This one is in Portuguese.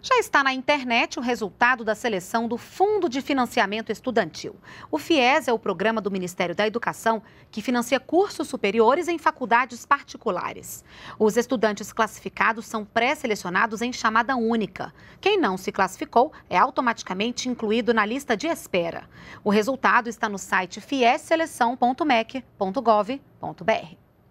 Já está na internet o resultado da seleção do Fundo de Financiamento Estudantil. O FIES é o programa do Ministério da Educação que financia cursos superiores em faculdades particulares. Os estudantes classificados são pré-selecionados em chamada única. Quem não se classificou é automaticamente incluído na lista de espera. O resultado está no site fiesseleção.mec.gov.br.